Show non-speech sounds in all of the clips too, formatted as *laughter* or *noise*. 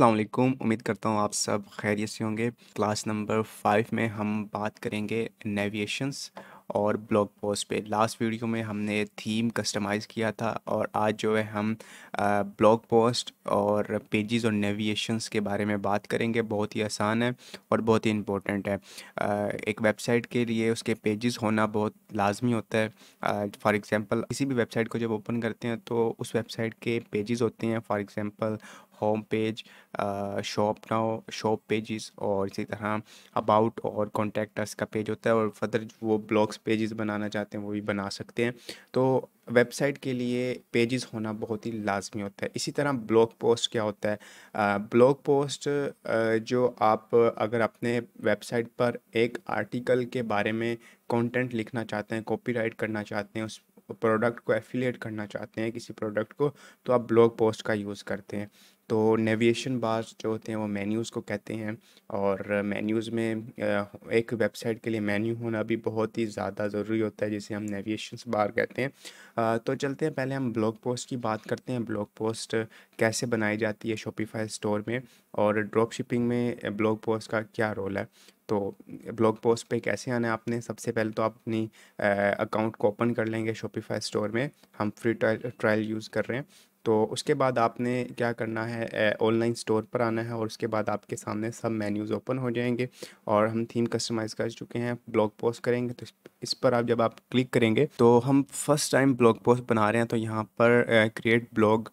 अस्सलाम वालेकुम उम्मीद करता हूँ आप सब खैरियत से होंगे क्लास नंबर फाइव में हम बात करेंगे नेविएशंस और ब्लॉग पोस्ट पे लास्ट वीडियो में हमने थीम कस्टमाइज़ किया था और आज जो है हम ब्लॉग पोस्ट और पेजेस और नेविएशंस के बारे में बात करेंगे बहुत ही आसान है और बहुत ही इम्पोर्टेंट है एक वेबसाइट के लिए उसके पेजेस होना बहुत लाजमी होता है फॉर एग्ज़ाम्पल किसी भी वेबसाइट को जब ओपन करते हैं तो उस वेबसाइट के पेजेस होते हैं for example home page shop now shop pages और इसी तरह अबाउट और कॉन्टेक्टर्स का पेज होता है और फर्दर वो ब्लॉग्स पेजेस बनाना चाहते हैं वो भी बना सकते हैं तो वेबसाइट के लिए पेजेस होना बहुत ही लाजमी होता है इसी तरह ब्लॉग पोस्ट क्या होता है ब्लॉग पोस्ट जो आप अगर अपने वेबसाइट पर एक आर्टिकल के बारे में कंटेंट लिखना चाहते हैं कॉपीराइट करना चाहते हैं उस प्रोडक्ट को एफिलिएट करना चाहते हैं किसी प्रोडक्ट को तो आप ब्लॉग पोस्ट का यूज़ करते हैं तो नेविएशन बार्स जो होते हैं वो मेन्यूज़ को कहते हैं और मेन्यूज़ में एक वेबसाइट के लिए मेन्यू होना भी बहुत ही ज़्यादा ज़रूरी होता है जिसे हम नेविएशन बार कहते हैं तो चलते हैं पहले हम ब्लॉग पोस्ट की बात करते हैं ब्लॉग पोस्ट कैसे बनाई जाती है शॉपिफाई स्टोर में और ड्रॉप शिपिंग में ब्लॉग पोस्ट का क्या रोल है तो ब्लॉग पोस्ट पे कैसे आना है आपने सबसे पहले तो आप अपनी अकाउंट को ओपन कर लेंगे शॉपिफाई स्टोर में हम फ्री ट्रायल यूज़ कर रहे हैं तो उसके बाद आपने क्या करना है ऑनलाइन स्टोर पर आना है और उसके बाद आपके सामने सब मेन्यूज़ ओपन हो जाएंगे और हम थीम कस्टमाइज़ कर चुके हैं ब्लॉग पोस्ट करेंगे तो इस पर आप जब आप क्लिक करेंगे तो हम फर्स्ट टाइम ब्लॉग पोस्ट बना रहे हैं तो यहाँ पर क्रिएट ब्लॉग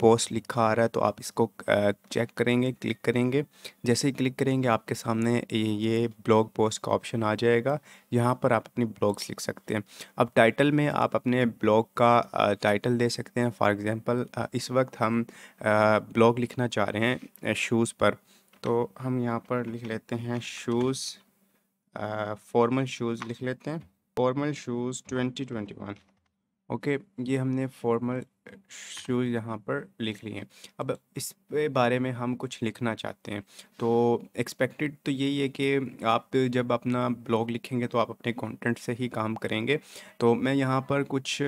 पोस्ट लिखा आ रहा है तो आप इसको चेक करेंगे क्लिक करेंगे जैसे ही क्लिक करेंगे आपके सामने ये ब्लॉग पोस्ट का ऑप्शन आ जाएगा यहाँ पर आप अपनी ब्लॉग्स लिख सकते हैं अब टाइटल में आप अपने ब्लॉग का टाइटल दे सकते हैं फॉर एग्ज़ाम्पल इस वक्त हम ब्लॉग लिखना चाह रहे हैं शूज़ पर तो हम यहाँ पर लिख लेते हैं शूज़ फॉर्मल शूज़ लिख लेते हैं formal shoes twenty twenty one okay ये हमने फॉर्मल शूज़ यहाँ पर लिख लिए हैं अब इस बारे में हम कुछ लिखना चाहते हैं तो एक्सपेक्टेड तो यही है कि आप जब अपना ब्लॉग लिखेंगे तो आप अपने कंटेंट से ही काम करेंगे तो मैं यहाँ पर कुछ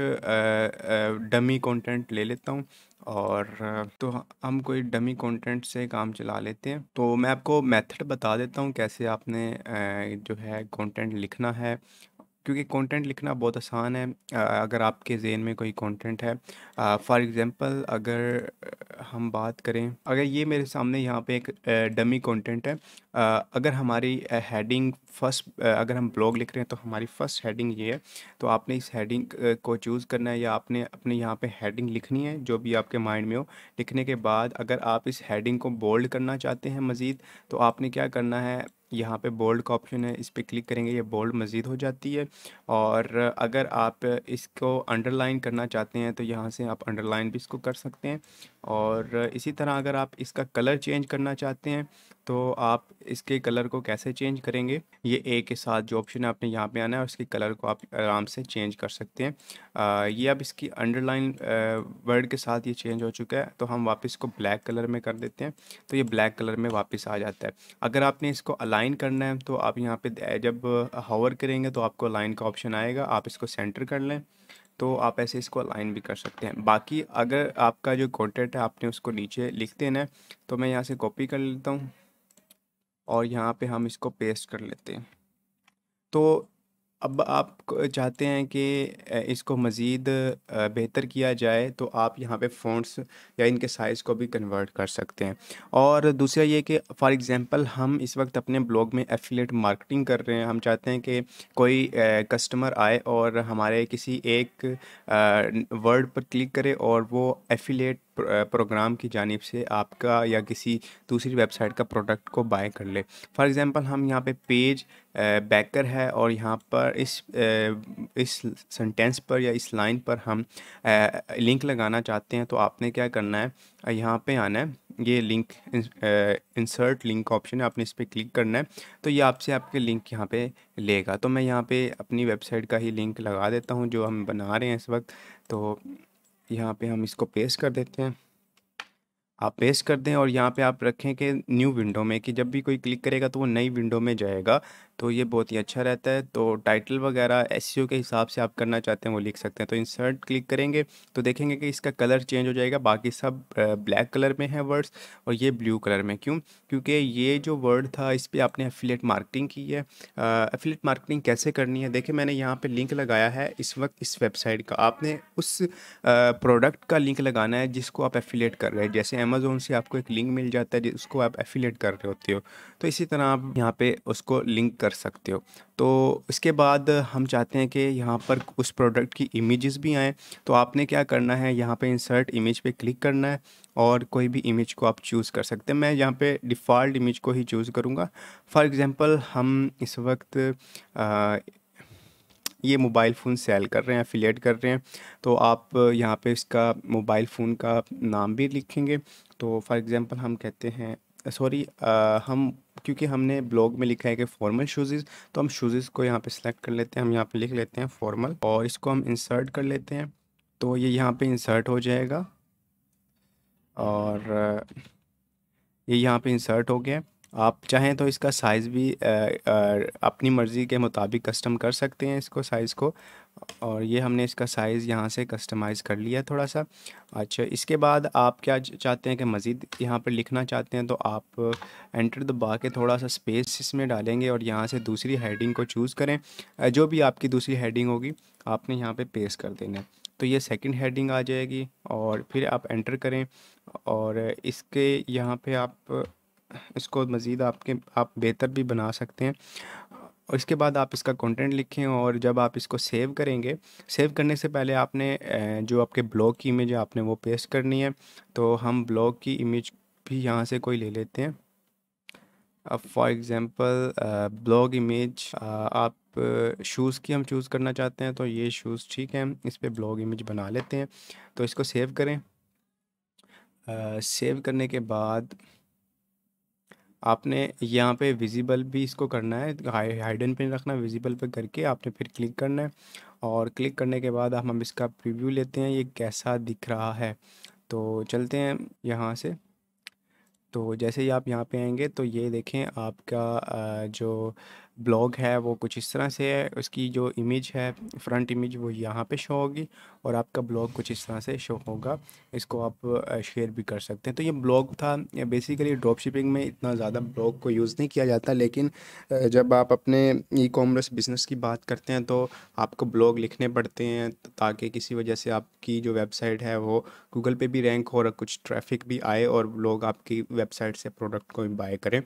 डमी कंटेंट ले लेता हूँ और तो हम कोई डमी कंटेंट से काम चला लेते हैं तो मैं आपको मेथड बता देता हूँ कैसे आपने जो है कंटेंट लिखना है क्योंकि कंटेंट लिखना बहुत आसान है अगर आपके जेन में कोई कंटेंट है फॉर एग्जांपल अगर हम बात करें अगर ये मेरे सामने यहाँ पे एक डमी कंटेंट है अगर हमारी हेडिंग फर्स्ट अगर हम ब्लॉग लिख रहे हैं तो हमारी फ़र्स्ट हेडिंग ये है तो आपने इस हेडिंग को चूज़ करना है या आपने अपने यहाँ पे हेडिंग लिखनी है जो भी आपके माइंड में हो लिखने के बाद अगर आप इस हेडिंग को बोल्ड करना चाहते हैं मज़ीद तो आपने क्या करना है यहाँ पे बोल्ड का ऑप्शन है इस पर क्लिक करेंगे ये बोल्ड मज़ीद हो जाती है और अगर आप इसको अंडरलाइन करना चाहते हैं तो यहाँ से आप अंडरलाइन भी इसको कर सकते हैं और इसी तरह अगर आप इसका कलर चेंज करना चाहते हैं तो आप इसके कलर को कैसे चेंज करेंगे ये ए के साथ जो ऑप्शन है आपने यहाँ पे आना है और इसके कलर को आप आराम से चेंज कर सकते हैं आ, ये अब इसकी अंडरलाइन वर्ड के साथ ये चेंज हो चुका है तो हम वापस इसको ब्लैक कलर में कर देते हैं तो ये ब्लैक कलर में वापस आ जाता है अगर आपने इसको अलाइन करना है तो आप यहाँ पर जब हावर करेंगे तो आपको अलाइन का ऑप्शन आएगा आप इसको सेंटर कर लें तो आप ऐसे इसको अलाइन भी कर सकते हैं बाकी अगर आपका जो कॉन्टेंट है आपने उसको नीचे लिख देना है तो मैं यहाँ से कॉपी कर लेता हूँ और यहाँ पे हम इसको पेस्ट कर लेते हैं तो अब आप चाहते हैं कि इसको मज़ीद बेहतर किया जाए तो आप यहाँ पे फ़ॉन्ट्स या इनके साइज़ को भी कन्वर्ट कर सकते हैं और दूसरा ये कि फ़ॉर एग्ज़ाम्पल हम इस वक्त अपने ब्लॉग में एफिलेट मार्केटिंग कर रहे हैं हम चाहते हैं कि कोई कस्टमर आए और हमारे किसी एक वर्ड पर क्लिक करे और वो एफिलेट प्रोग्राम की जानब से आपका या किसी दूसरी वेबसाइट का प्रोडक्ट को बाय कर ले फॉर एग्ज़ाम्पल हम यहाँ पे पेज बैकर है और यहाँ पर इस इस सेंटेंस पर या इस लाइन पर हम लिंक लगाना चाहते हैं तो आपने क्या करना है यहाँ पे आना है ये लिंक इंसर्ट लिंक ऑप्शन है आपने इस पर क्लिक करना है तो ये आपसे आपके लिंक यहाँ पे लेगा तो मैं यहाँ पे अपनी वेबसाइट का ही लिंक लगा देता हूँ जो हम बना रहे हैं इस वक्त तो यहाँ पे हम इसको पेस्ट कर देते हैं आप पेस्ट कर दें और यहाँ पे आप रखें कि न्यू विंडो में कि जब भी कोई क्लिक करेगा तो वो नई विंडो में जाएगा तो ये बहुत ही अच्छा रहता है तो टाइटल वगैरह एस e के हिसाब से आप करना चाहते हैं वो लिख सकते हैं तो इंसर्ट क्लिक करेंगे तो देखेंगे कि इसका कलर चेंज हो जाएगा बाकी सब ब्लैक कलर में है वर्ड्स और ये ब्लू कलर में क्यों क्योंकि ये जो वर्ड था इस पर आपने एफिलेट मार्केटिंग की है एफिलेट मार्केटिंग कैसे करनी है देखिए मैंने यहाँ पर लिंक लगाया है इस वक्त इस वेबसाइट का आपने उस प्रोडक्ट का लिंक लगाना है जिसको आप एफिलेट कर रहे हैं जैसे अमेज़ोन से आपको एक लिंक मिल जाता है जिसको आप एफिलेट कर रहे होते हो तो इसी तरह आप यहाँ पर उसको लिंक कर सकते हो तो इसके बाद हम चाहते हैं कि यहाँ पर उस प्रोडक्ट की इमेजेस भी आएँ तो आपने क्या करना है यहाँ पे इंसर्ट इमेज पे क्लिक करना है और कोई भी इमेज को आप चूज़ कर सकते हैं मैं यहाँ पे डिफ़ॉल्ट इमेज को ही चूज़ करूँगा फॉर एग्ज़ाम्पल हम इस वक्त आ, ये मोबाइल फ़ोन सेल कर रहे हैं एफिलेट कर रहे हैं तो आप यहाँ पे इसका मोबाइल फ़ोन का नाम भी लिखेंगे तो फॉर एग्ज़ाम्पल हम कहते हैं सॉरी हम क्योंकि हमने ब्लॉग में लिखा है कि फॉर्मल शूजेज़ तो हम शूज़ को यहाँ पे सिलेक्ट कर लेते हैं हम यहाँ पे लिख लेते हैं फॉर्मल और इसको हम इंसर्ट कर लेते हैं तो ये यहाँ पे इंसर्ट हो जाएगा और ये यहाँ पे इंसर्ट हो गया आप चाहें तो इसका साइज़ भी आ, आ, अपनी मर्ज़ी के मुताबिक कस्टम कर सकते हैं इसको साइज़ को और ये हमने इसका साइज़ यहाँ से कस्टमाइज़ कर लिया थोड़ा सा अच्छा इसके बाद आप क्या चाहते हैं कि मज़ीद यहाँ पर लिखना चाहते हैं तो आप एंटर दबा के थोड़ा सा स्पेस इसमें डालेंगे और यहाँ से दूसरी हेडिंग को चूज़ करें जो भी आपकी दूसरी हेडिंग होगी आपने यहाँ पे पेस्ट कर देना है तो ये सेकंड हेडिंग आ जाएगी और फिर आप एंटर करें और इसके यहाँ पे आप इसको मज़ीद आपके आप बेहतर भी बना सकते हैं और इसके बाद आप इसका कंटेंट लिखें और जब आप इसको सेव करेंगे सेव करने से पहले आपने जो आपके ब्लॉग की इमेज है आपने वो पेस्ट करनी है तो हम ब्लॉग की इमेज भी यहाँ से कोई ले लेते हैं अब फॉर एग्ज़ाम्पल ब्लॉग इमेज आप शूज़ की हम चूज़ करना चाहते हैं तो ये शूज़ ठीक हैं इस पर ब्लॉग इमेज बना लेते हैं तो इसको सेव करें आ, सेव करने के बाद आपने यहाँ पे विजिबल भी इसको करना है हाइडन पिन रखना है विजिबल पे करके आपने फिर क्लिक करना है और क्लिक करने के बाद हम इसका प्रीव्यू लेते हैं ये कैसा दिख रहा है तो चलते हैं यहाँ से तो जैसे ही आप यहाँ पे आएंगे तो ये देखें आपका जो ब्लॉग है वो कुछ इस तरह से है उसकी जो इमेज है फ्रंट इमेज वो यहाँ पे शो होगी और आपका ब्लॉग कुछ इस तरह से शो होगा इसको आप शेयर भी कर सकते हैं तो ये ब्लॉग था बेसिकली ड्रॉप शिपिंग में इतना ज़्यादा ब्लॉग को यूज़ नहीं किया जाता लेकिन जब आप अपने ई कॉमर्स बिज़नेस की बात करते हैं तो आपको ब्लॉग लिखने पड़ते हैं ताकि किसी वजह से आपकी जो वेबसाइट है वो गूगल पर भी रैंक हो और कुछ ट्रैफिक भी आए और लोग आपकी वेबसाइट से प्रोडक्ट को भी बाय करें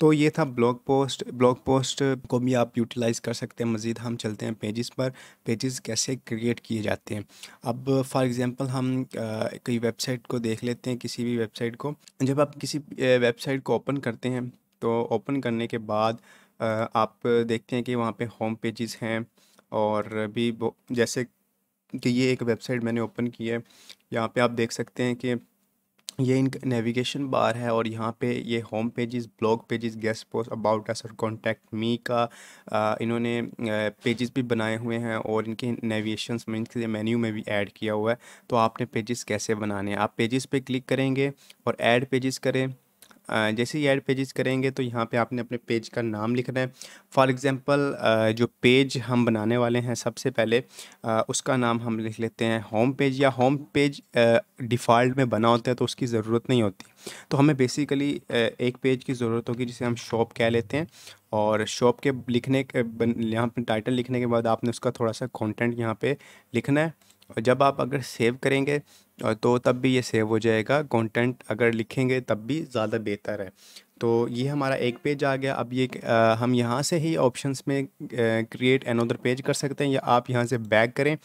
तो ये था ब्लॉग पोस्ट ब्लॉग पोस्ट को भी आप यूटिलाइज़ कर सकते हैं मज़ीद हम चलते हैं पेजेस पर पेजेस कैसे क्रिएट किए जाते हैं अब फॉर एग्ज़ाम्पल हम कई वेबसाइट को देख लेते हैं किसी भी वेबसाइट को जब आप किसी वेबसाइट को ओपन करते हैं तो ओपन करने के बाद आप देखते हैं कि वहाँ पे होम पेजेस हैं और भी जैसे कि ये एक वेबसाइट मैंने ओपन की है यहाँ पे आप देख सकते हैं कि ये इनका नेविगेशन बार है और यहाँ पे ये home pages blog pages guest post about us और कॉन्टैक्ट मी का आ, इन्होंने पेजेस भी बनाए हुए हैं और इनके नेविगेशन में इनके मेन्यू में भी ऐड किया हुआ है तो आपने पेजेस कैसे बनाने हैं आप पेजेस पे क्लिक करेंगे और ऐड पेजेस करें जैसे ही ऐड पेजेस करेंगे तो यहाँ पे आपने अपने पेज का नाम लिखना है फॉर एग्ज़ाम्पल जो पेज हम बनाने वाले हैं सबसे पहले उसका नाम हम लिख लेते हैं होम पेज या होम पेज डिफ़ॉल्ट में बना होता है तो उसकी ज़रूरत नहीं होती तो हमें बेसिकली एक पेज की ज़रूरत होगी जिसे हम शॉप कह लेते हैं और शॉप के लिखने के यहाँ पर टाइटल लिखने के बाद आपने उसका थोड़ा सा कॉन्टेंट यहाँ पर लिखना है और जब आप अगर सेव करेंगे और तो तब भी ये सेव हो जाएगा कंटेंट अगर लिखेंगे तब भी ज़्यादा बेहतर है तो ये हमारा एक पेज आ गया अब ये आ, हम यहाँ से ही ऑप्शंस में क्रिएट अनदर पेज कर सकते हैं या आप यहाँ से बैक करें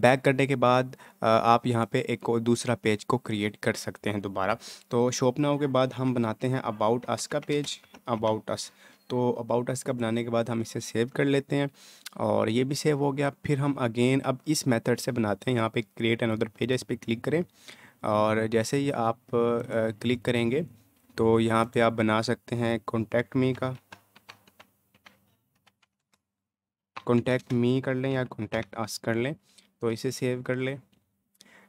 बैक करने के बाद आ, आप यहाँ पे एक दूसरा पेज को क्रिएट कर सकते हैं दोबारा तो शोपनाओं के बाद हम बनाते हैं अबाउट अस का पेज अबाउट अस तो अबाउट अस का बनाने के बाद हम इसे सेव कर लेते हैं और ये भी सेव हो गया फिर हम अगेन अब इस मेथड से बनाते हैं यहाँ पे क्रिएट अदर पेज है इस पर क्लिक करें और जैसे ही आप क्लिक करेंगे तो यहाँ पे आप बना सकते हैं कॉन्टैक्ट मी का कॉन्टैक्ट मी कर लें या कॉन्टैक्ट अस कर लें तो इसे सेव कर लें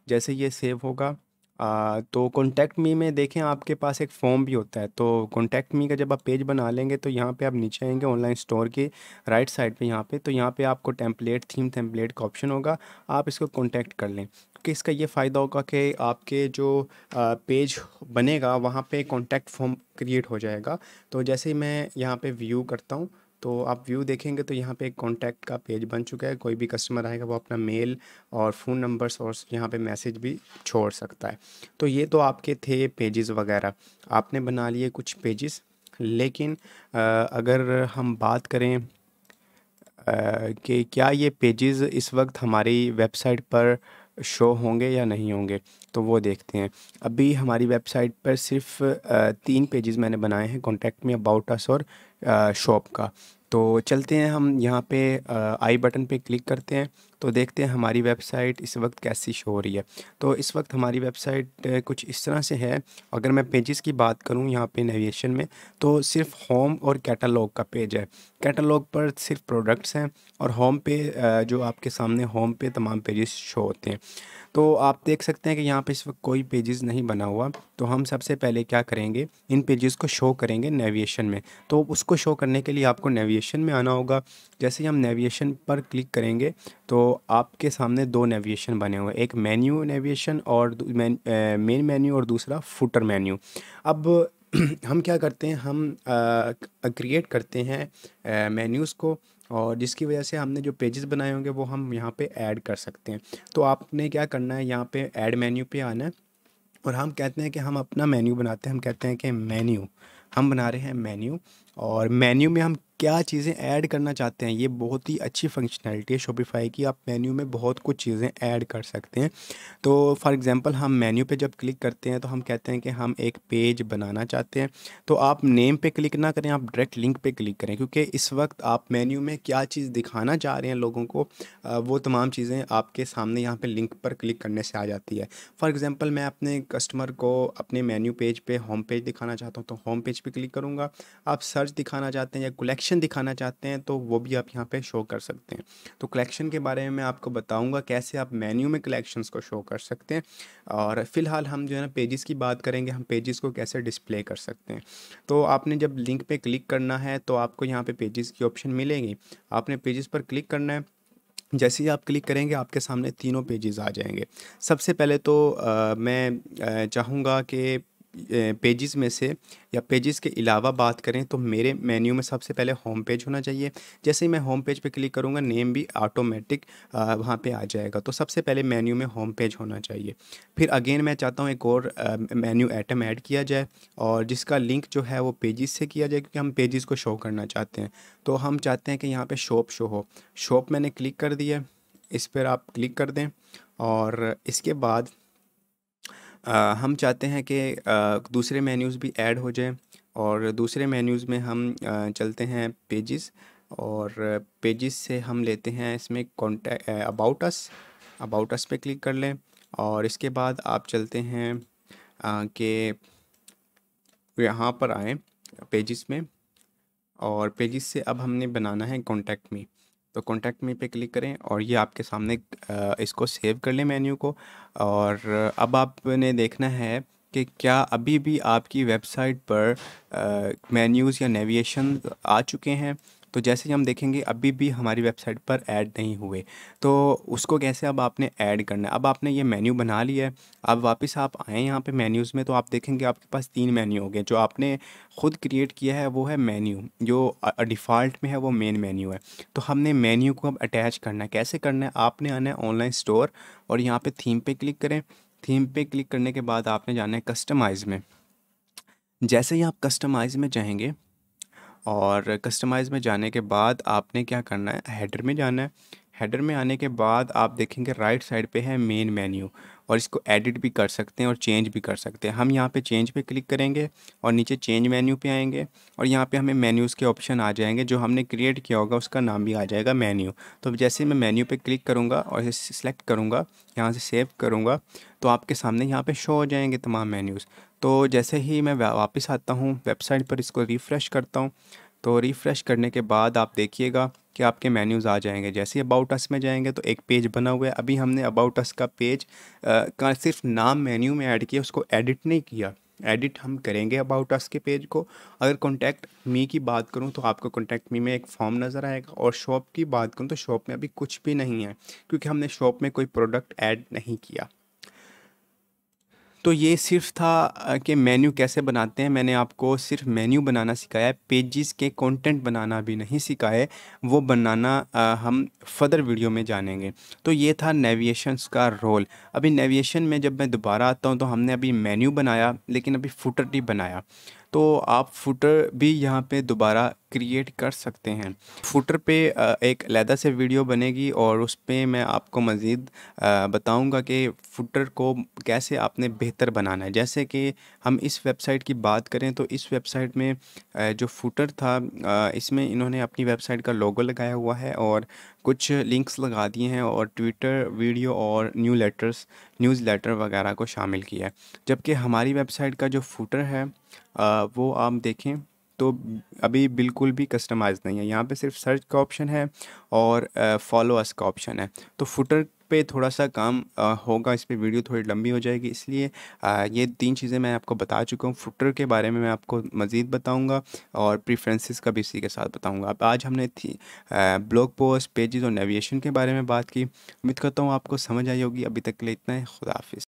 जैसे ये सेव होगा आ, तो कॉन्टैक्ट मी में देखें आपके पास एक फॉर्म भी होता है तो कॉन्टैक्ट मी का जब आप पेज बना लेंगे तो यहाँ पे आप नीचे आएंगे ऑनलाइन स्टोर के राइट साइड पे यहाँ पे तो यहाँ पे आपको टेम्पलेट थीम टेम्पलेट का ऑप्शन होगा आप इसको कॉन्टैक्ट कर लें कि इसका ये फ़ायदा होगा कि आपके जो पेज बनेगा वहाँ पर कॉन्टैक्ट फॉर्म क्रिएट हो जाएगा तो जैसे मैं यहाँ पर व्यू करता हूँ तो आप व्यू देखेंगे तो यहाँ पे एक कॉन्टैक्ट का पेज बन चुका है कोई भी कस्टमर आएगा वो अपना मेल और फ़ोन नंबर्स और यहाँ पे मैसेज भी छोड़ सकता है तो ये तो आपके थे पेजेस वगैरह आपने बना लिए कुछ पेजेस लेकिन आ, अगर हम बात करें कि क्या ये पेजेस इस वक्त हमारी वेबसाइट पर शो होंगे या नहीं होंगे तो वो देखते हैं अभी हमारी वेबसाइट पर सिर्फ तीन पेजेस मैंने बनाए हैं कॉन्टैक्ट में अबाउट अस और शॉप का तो चलते हैं हम यहाँ पे आई बटन पे क्लिक करते हैं तो देखते हैं हमारी वेबसाइट इस वक्त कैसी शो हो रही है तो इस वक्त हमारी वेबसाइट कुछ इस तरह से है अगर मैं पेजेस की बात करूँ यहाँ पे नेविएशन में तो सिर्फ होम और कैटलॉग का पेज है कैटलॉग पर सिर्फ प्रोडक्ट्स हैं और होम पे जो आपके सामने होम पे तमाम पेजेस शो होते हैं तो आप देख सकते हैं कि यहाँ पर इस वक्त कोई पेजेस नहीं बना हुआ तो हम सबसे पहले क्या करेंगे इन पेजेस को शो करेंगे नेविएशन में तो उसको शो करने के लिए आपको नेविएशन में आना होगा जैसे ही हम नेविगेशन पर क्लिक करेंगे तो आपके सामने दो नेविगेशन बने हुए एक मेन्यू नेविगेशन और मेन मेन मेन्यू और दूसरा फुटर मेन्यू अब *clears throat* हम क्या करते हैं हम क्रिएट करते हैं मेन्यूज़ को और जिसकी वजह से हमने जो पेजेस बनाए होंगे वो हम यहाँ पे ऐड कर सकते हैं तो आपने क्या करना है यहाँ पे ऐड मेन्यू पे आना है और हम कहते हैं कि हम अपना मेन्यू बनाते हैं हम कहते हैं कि मेन्यू हम बना रहे हैं मेन्यू और मेन्यू में हम क्या चीज़ें ऐड करना चाहते हैं ये बहुत ही अच्छी फंक्शनैलिटी है शोपीफाई की आप मेन्यू में बहुत कुछ चीज़ें ऐड कर सकते हैं तो फॉर एग्जांपल हम मेन्यू पे जब क्लिक करते हैं तो हम कहते हैं कि हम एक पेज बनाना चाहते हैं तो आप नेम पे क्लिक ना करें आप डायरेक्ट लिंक पे क्लिक करें क्योंकि इस वक्त आप मेन्यू में क्या चीज़ दिखाना चाह रहे हैं लोगों को वो तमाम चीज़ें आपके सामने यहाँ पर लिंक पर क्लिक करने से आ जाती है फॉर एग्ज़ाम्पल मैं अपने कस्टमर को अपने मेन्यू पेज पर होम पेज दिखाना चाहता हूँ तो होम पेज पर क्लिक करूँगा आप सर्च दिखाना चाहते हैं या कलेक्शन कलेक्शन दिखाना चाहते हैं तो वो भी आप यहाँ पे शो कर सकते हैं तो कलेक्शन के बारे में मैं आपको बताऊँगा कैसे आप मेन्यू में कलेक्शंस को शो कर सकते हैं और फ़िलहाल हम जो है ना पेजेस की बात करेंगे हम पेजेस को कैसे डिस्प्ले कर सकते हैं तो आपने जब लिंक पर क्लिक करना है तो आपको यहाँ पर पेजेस की ऑप्शन मिलेगी आपने पेजेस पर क्लिक करना है जैसे ही आप क्लिक करेंगे आपके सामने तीनों पेजेस आ जाएंगे सबसे पहले तो आ, मैं चाहूँगा कि पेजेस में से या पेजेस के अलावा बात करें तो मेरे मेन्यू में सबसे पहले होम पेज होना चाहिए जैसे ही मैं होम पेज पे क्लिक करूँगा नेम भी ऑटोमेटिक वहाँ पे आ जाएगा तो सबसे पहले मेन्यू में होम पेज होना चाहिए फिर अगेन मैं चाहता हूँ एक और मेन्यू आइटम ऐड किया जाए और जिसका लिंक जो है वो पेजेस से किया जाए क्योंकि हम पेजेस को शो करना चाहते हैं तो हम चाहते हैं कि यहाँ पर शॉप शो हो शॉप मैंने क्लिक कर दिया इस पर आप क्लिक कर दें और इसके बाद हम चाहते हैं कि दूसरे मेन्यूज़ भी ऐड हो जाएं और दूसरे मेन्यूज़ में हम चलते हैं पेजेस और पेजेस से हम लेते हैं इसमें contact about us about us पे क्लिक कर लें और इसके बाद आप चलते हैं कि यहाँ पर आए पेजेस में और पेजेस से अब हमने बनाना है कॉन्टैक्ट में तो कॉन्टैक्ट मी पे क्लिक करें और ये आपके सामने इसको सेव कर लें मेन्यू को और अब आपने देखना है कि क्या अभी भी आपकी वेबसाइट पर मेन्यूज़ या नेविएशन आ चुके हैं तो जैसे हम देखेंगे अभी भी हमारी वेबसाइट पर ऐड नहीं हुए तो उसको कैसे अब आपने ऐड करना है अब आपने ये मेन्यू बना लिया है अब वापस आप आए यहाँ पे मेन्यूज़ में तो आप देखेंगे आपके पास तीन मेन्यू हो गए जो आपने ख़ुद क्रिएट किया है वो है मेन्यू जो डिफ़ॉल्ट में है वो मेन मेन्यू है तो हमने मेन्यू को अब अटैच करना है कैसे करना है आपने आना है ऑनलाइन स्टोर और यहाँ पर थीम पर क्लिक करें थीम पे क्लिक करने के बाद आपने जाना है कस्टमाइज़ में जैसे ही आप कस्टमाइज़ में जाएंगे और कस्टमाइज़ में जाने के बाद आपने क्या करना है हेडर में जाना है हेडर में आने के बाद आप देखेंगे राइट साइड पे है मेन मेन्यू और इसको एडिट भी कर सकते हैं और चेंज भी कर सकते हैं हम यहाँ पे चेंज पे क्लिक करेंगे और नीचे चेंज मेन्यू पे आएंगे और यहाँ पे हमें मेन्यूज़ के ऑप्शन आ जाएंगे जो हमने क्रिएट किया होगा उसका नाम भी आ जाएगा मेन्यू तो जैसे मैं मेन्यू पे क्लिक करूँगा और इसे सिलेक्ट करूँगा यहाँ से सेव करूँगा तो आपके सामने यहाँ पर शो हो जाएंगे तमाम मेन्यूज़ तो जैसे ही मैं वापस आता हूँ वेबसाइट पर इसको रिफ़्रेश करता हूँ तो रिफ़्रेश करने के बाद आप देखिएगा कि आपके मेन्यूज़ आ जाएंगे जैसे अबाउट अस में जाएंगे तो एक पेज बना हुआ है अभी हमने अबाउट अस का पेज आ, का सिर्फ नाम मेन्यू में ऐड किया उसको एडिट नहीं किया एडिट हम करेंगे अबाउट अस के पेज को अगर कॉन्टैक्ट मी की बात करूं तो आपको कॉन्टैक्ट मी में एक फॉर्म नज़र आएगा और शॉप की बात करूं तो शॉप में अभी कुछ भी नहीं है क्योंकि हमने शॉप में कोई प्रोडक्ट ऐड नहीं किया तो ये सिर्फ था कि मेन्यू कैसे बनाते हैं मैंने आपको सिर्फ मेन्यू बनाना सिखाया है पेजेस के कंटेंट बनाना भी नहीं सिखाए वो बनाना आ, हम फर्दर वीडियो में जानेंगे तो ये था नेविएशन का रोल अभी नेविएशन में जब मैं दोबारा आता हूँ तो हमने अभी मेन्यू बनाया लेकिन अभी फुटर भी बनाया तो आप फुटर भी यहाँ पे दोबारा क्रिएट कर सकते हैं फुटर पे एक लहदा से वीडियो बनेगी और उस पर मैं आपको मज़ीद बताऊँगा कि फुटर को कैसे आपने बेहतर बनाना है जैसे कि हम इस वेबसाइट की बात करें तो इस वेबसाइट में जो फुटर था इसमें इन्होंने अपनी वेबसाइट का लोगो लगाया हुआ है और कुछ लिंक्स लगा दिए हैं और ट्विटर वीडियो और न्यू लेटर्स न्यूज़ लेटर वगैरह को शामिल किया है जबकि हमारी वेबसाइट का जो फूटर है आ, वो आप देखें तो अभी बिल्कुल भी कस्टमाइज नहीं है यहाँ पे सिर्फ सर्च का ऑप्शन है और फॉलो अस का ऑप्शन है तो फुटर पे थोड़ा सा काम आ, होगा इस पर वीडियो थोड़ी लंबी हो जाएगी इसलिए आ, ये तीन चीज़ें मैं आपको बता चुका हूँ फुटर के बारे में मैं आपको मज़ीद बताऊँगा और प्रीफ्रेंसेस का भी इसी के साथ बताऊँगा अब आज हमने थी ब्लॉग पोस्ट पेजेस और नेविगेशन के बारे में बात की उम्मीद करता हूँ आपको समझ आई होगी अभी तक के लिए इतना है खुदाफिज